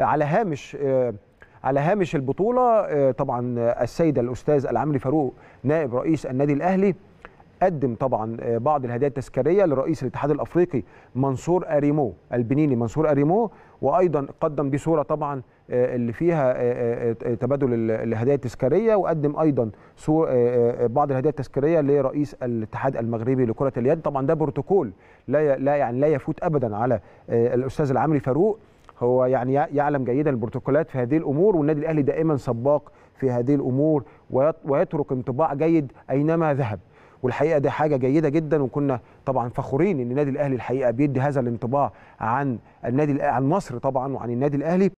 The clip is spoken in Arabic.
على هامش آه، على هامش البطوله آه، طبعا السيد الاستاذ العمري فاروق نائب رئيس النادي الاهلي قدم طبعا آه، بعض الهدايا التذكاريه لرئيس الاتحاد الافريقي منصور اريمو البنيني منصور اريمو وايضا قدم دي صوره طبعا اللي فيها تبادل الهدايا التذكاريه وقدم ايضا بعض الهدايا التذكاريه لرئيس الاتحاد المغربي لكره اليد طبعا ده بروتوكول لا لا يعني لا يفوت ابدا على الاستاذ العامري فاروق هو يعني يعلم جيدا البروتوكولات في هذه الامور والنادي الاهلي دائما سباق في هذه الامور ويترك انطباع جيد اينما ذهب والحقيقه دي حاجه جيده جدا وكنا طبعا فخورين ان النادي الاهلي الحقيقه بيدي هذا الانطباع عن النادي عن مصر طبعا وعن النادي الاهلي